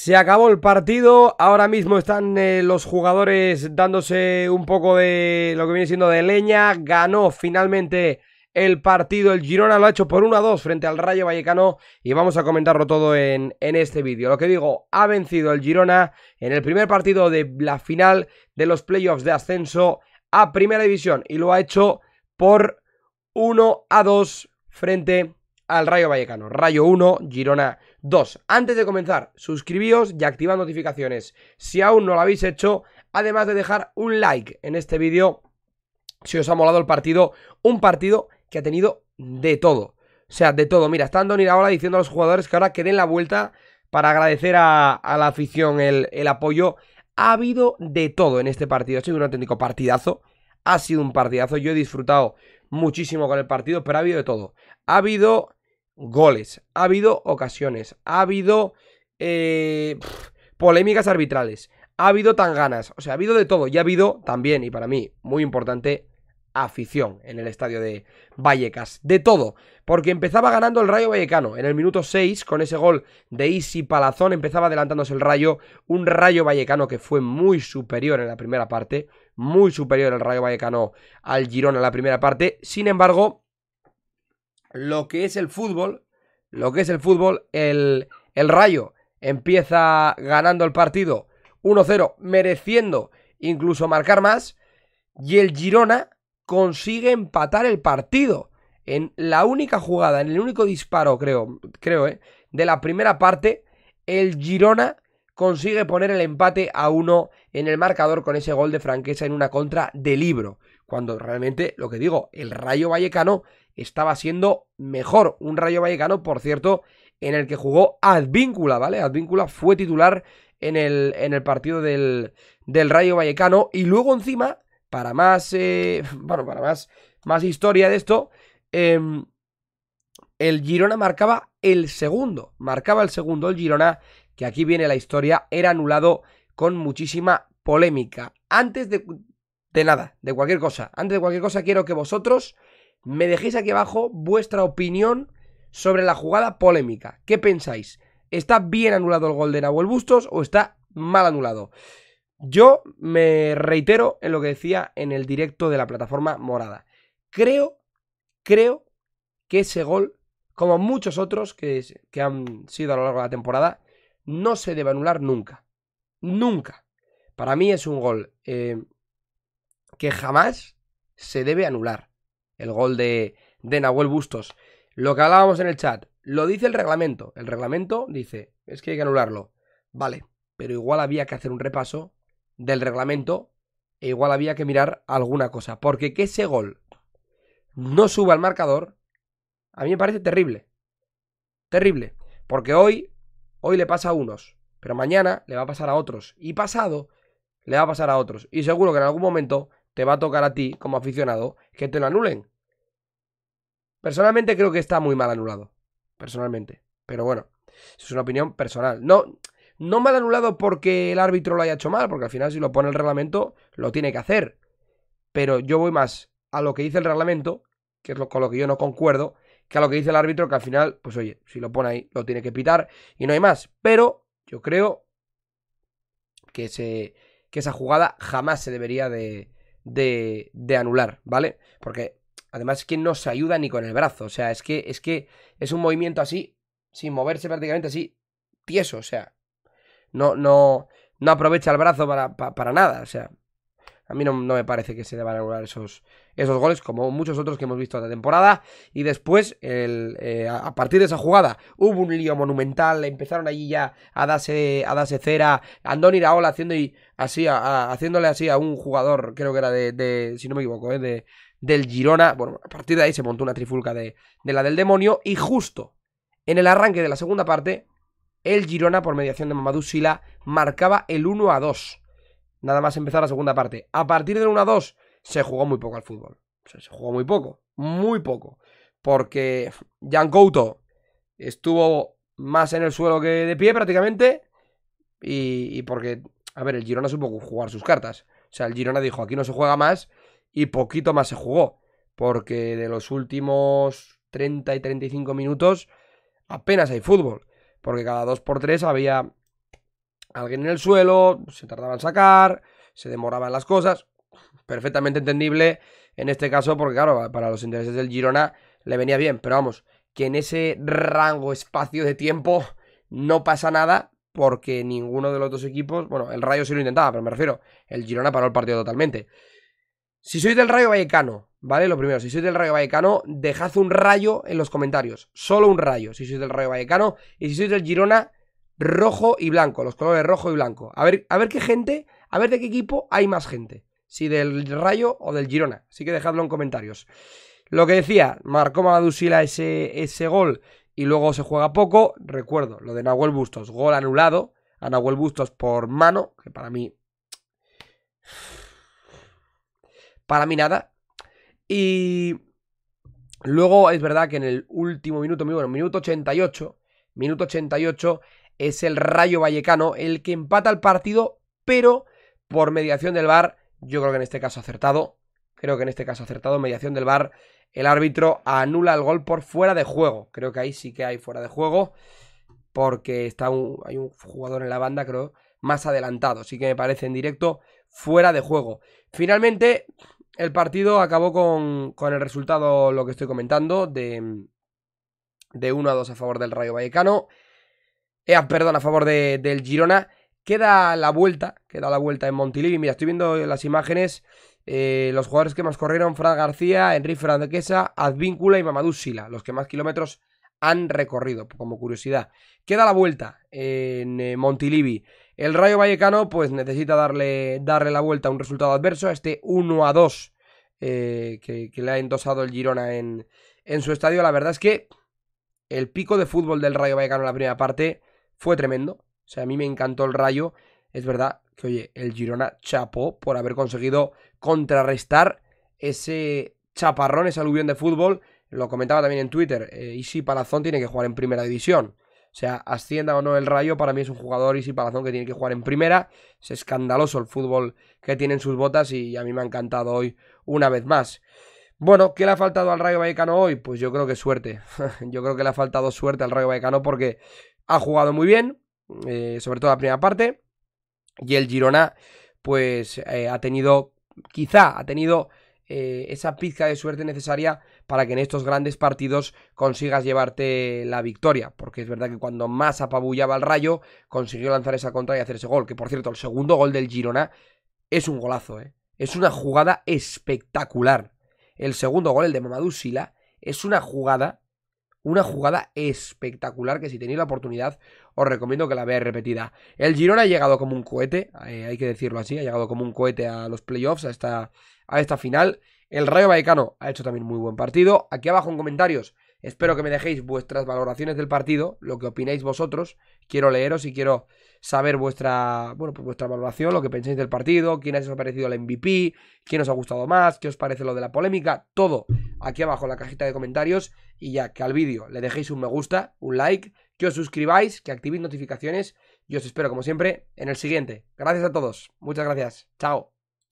Se acabó el partido, ahora mismo están eh, los jugadores dándose un poco de lo que viene siendo de leña, ganó finalmente el partido, el Girona lo ha hecho por 1-2 frente al Rayo Vallecano y vamos a comentarlo todo en, en este vídeo. Lo que digo, ha vencido el Girona en el primer partido de la final de los playoffs de ascenso a Primera División y lo ha hecho por 1-2 frente al Rayo Vallecano. Rayo 1, Girona 2. Antes de comenzar, suscribíos y activad notificaciones si aún no lo habéis hecho, además de dejar un like en este vídeo si os ha molado el partido. Un partido que ha tenido de todo. O sea, de todo. Mira, está Andoni ahora diciendo a los jugadores que ahora que den la vuelta para agradecer a, la afición el, el apoyo. Ha habido de todo en este partido. Ha sido un auténtico partidazo. Ha sido un partidazo. Yo he disfrutado muchísimo con el partido, pero ha habido de todo. Ha habido goles, ha habido ocasiones, ha habido eh, polémicas arbitrales, ha habido tanganas, o sea, ha habido de todo y ha habido también, y para mí muy importante, afición en el estadio de Vallecas. De todo, porque empezaba ganando el Rayo Vallecano. En el minuto 6, con ese gol de Isi Palazón, empezaba adelantándose el Rayo. Un Rayo Vallecano que fue muy superior en la primera parte. Muy superior el Rayo Vallecano al Girón en la primera parte. Sin embargo, lo que es el fútbol, lo que es el fútbol, el, Rayo empieza ganando el partido 1-0, mereciendo incluso marcar más, y el Girona consigue empatar el partido. En la única jugada, en el único disparo, creo, creo, eh, de la primera parte, el Girona consigue poner el empate a uno en el marcador con ese gol de franqueza en una contra de libro cuando realmente, lo que digo, el Rayo Vallecano estaba siendo mejor. Un Rayo Vallecano, por cierto, en el que jugó Advíncula, ¿vale? Advíncula fue titular en el, en el partido del, Rayo Vallecano. Y luego encima, para más, eh, bueno, para más, más historia de esto, em, el Girona marcaba el segundo, marcaba el segundo el Girona, que aquí viene la historia, era anulado con muchísima polémica. Antes de de nada, de cualquier cosa. Antes de cualquier cosa quiero que vosotros me dejéis aquí abajo vuestra opinión sobre la jugada polémica. ¿Qué pensáis? ¿Está bien anulado el gol de Nahuel Bustos o está mal anulado? Yo me reitero en lo que decía en el directo de la plataforma morada. Creo, creo que ese gol, como muchos otros que, que han sido a lo largo de la temporada, no se debe anular nunca. Nunca. Para mí es un gol eh, que jamás se debe anular. El gol de, Nahuel Bustos. Lo que hablábamos en el chat, lo dice el reglamento. El reglamento dice, es que hay que anularlo. Vale, pero igual había que hacer un repaso del reglamento e igual había que mirar alguna cosa. Porque que ese gol no suba al marcador, a mí me parece terrible. Terrible. Porque hoy, hoy le pasa a unos, pero mañana le va a pasar a otros. Y pasado le va a pasar a otros. Y seguro que en algún momento te va a tocar a ti como aficionado que te lo anulen. Personalmente creo que está muy mal anulado. Personalmente. Pero bueno, es una opinión personal. No, no mal anulado porque el árbitro lo haya hecho mal, porque al final si lo pone el reglamento, lo tiene que hacer. Pero yo voy más a lo que dice el reglamento, que es lo, con lo que yo no concuerdo, que a lo que dice el árbitro, que al final, pues oye, si lo pone ahí, lo tiene que pitar y no hay más. Pero yo creo que esa jugada jamás se debería de, de, anular, ¿vale? Porque además es que no se ayuda ni con el brazo, o sea, es que es, que es un movimiento así, sin moverse prácticamente así, tieso, o sea, no, no, no aprovecha el brazo para, para nada, o sea, a mí no, me parece que se deban anular esos, esos goles, como muchos otros que hemos visto esta temporada. Y después, el, eh, a partir de esa jugada, hubo un lío monumental. Empezaron allí ya a darse, a darse cera. Andón Iraola haciendo y así, a, haciéndole así a un jugador, creo que era de, si no me equivoco, eh, de, del Girona. Bueno, a partir de ahí se montó una trifulca de, de la del demonio. Y justo en el arranque de la segunda parte, el Girona, por mediación de Mamadou Sila, marcaba el 1 a 2. Nada más empezar la segunda parte. A partir del 1-2 se jugó muy poco al fútbol. se jugó muy poco. Muy poco. Porque Jan Couto estuvo más en el suelo que de pie prácticamente. Y, porque, a ver, el Girona supo jugar sus cartas. O sea, el Girona dijo, aquí no se juega más y poquito más se jugó. Porque de los últimos 30 y 35 minutos apenas hay fútbol. Porque cada 2 por 3 había alguien en el suelo, se tardaba en sacar, se demoraban las cosas. Perfectamente entendible en este caso, porque claro, para los intereses del Girona le venía bien, pero vamos, que en ese rango espacio de tiempo no pasa nada, porque ninguno de los dos equipos, bueno, el Rayo sí lo intentaba, pero me refiero, el Girona paró el partido totalmente. Si sois del Rayo Vallecano, ¿vale? Lo primero, si sois del Rayo Vallecano, dejad un rayo en los comentarios, solo un rayo, si sois del Rayo Vallecano, y si sois del Girona, rojo y blanco, los colores rojo y blanco. A ver, a ver qué gente, a ver de qué equipo hay más gente. Si del Rayo o del Girona. Así que dejadlo en comentarios. Lo que decía, marcó Madusila ese, ese gol y luego se juega poco. Recuerdo, lo de Nahuel Bustos, gol anulado a Nahuel Bustos por mano, que para mí... Para mí nada. Y luego es verdad que en el último minuto, bueno, minuto 88, minuto 88, es el Rayo Vallecano el que empata el partido, pero por mediación del VAR, yo creo que en este caso acertado, creo que en este caso acertado, mediación del VAR, el árbitro anula el gol por fuera de juego. Creo que ahí sí que hay fuera de juego, porque está hay un jugador en la banda, creo, más adelantado, sí que me parece en directo fuera de juego. Finalmente, el partido acabó con, el resultado, lo que estoy comentando, de, de 1 a 2 a favor del Rayo Vallecano. Eh, ah, perdón, a favor del Girona. Queda la vuelta, queda la vuelta en Montilivi. Mira, estoy viendo las imágenes. Eh, los jugadores que más corrieron, Fran García, Enrique Franquesa, Advíncula y Mamadou Sila, los que más kilómetros han recorrido, como curiosidad. Queda la vuelta en eh, Montilivi. El Rayo Vallecano pues necesita darle, darle la vuelta a un resultado adverso, a este 1 a 2 que, le ha endosado el Girona en, en su estadio. La verdad es que el pico de fútbol del Rayo Vallecano en la primera parte fue tremendo. O sea, a mí me encantó el Rayo. Es verdad que, oye, el Girona chapó por haber conseguido contrarrestar ese chaparrón, ese aluvión de fútbol. Lo comentaba también en Twitter. y eh, Isi Palazón tiene que jugar en primera división. O sea, ascienda o no el Rayo, para mí es un jugador Isi Palazón que tiene que jugar en primera. Es escandaloso el fútbol que tiene en sus botas y a mí me ha encantado hoy una vez más. Bueno, ¿qué le ha faltado al Rayo Vallecano hoy? Pues yo creo que suerte. yo creo que le ha faltado suerte al Rayo Vallecano porque ha jugado muy bien, eh, sobre todo la primera parte, y el Girona pues eh, ha tenido, quizá ha tenido eh, esa pizca de suerte necesaria para que en estos grandes partidos consigas llevarte la victoria, porque es verdad que cuando más apabullaba el rayo, consiguió lanzar esa contra y hacer ese gol, que por cierto, el segundo gol del Girona es un golazo, ¿eh? es una jugada espectacular. El segundo gol, el de Mamadou Sila, es una jugada una jugada espectacular que si tenéis la oportunidad os recomiendo que la veáis repetida. El Girón ha llegado como un cohete, eh, hay que decirlo así, ha llegado como un cohete a los playoffs, a esta, a esta final. El Rayo Vallecano ha hecho también muy buen partido. Aquí abajo en comentarios espero que me dejéis vuestras valoraciones del partido, lo que opináis vosotros. Quiero leeros y quiero saber vuestra, bueno, pues vuestra valoración, lo que pensáis del partido, quién os ha parecido el MVP, quién os ha gustado más, qué os parece lo de la polémica, todo aquí abajo en la cajita de comentarios y ya que al vídeo le dejéis un me gusta, un like, que os suscribáis, que activéis notificaciones y os espero como siempre en el siguiente. Gracias a todos, muchas gracias, chao.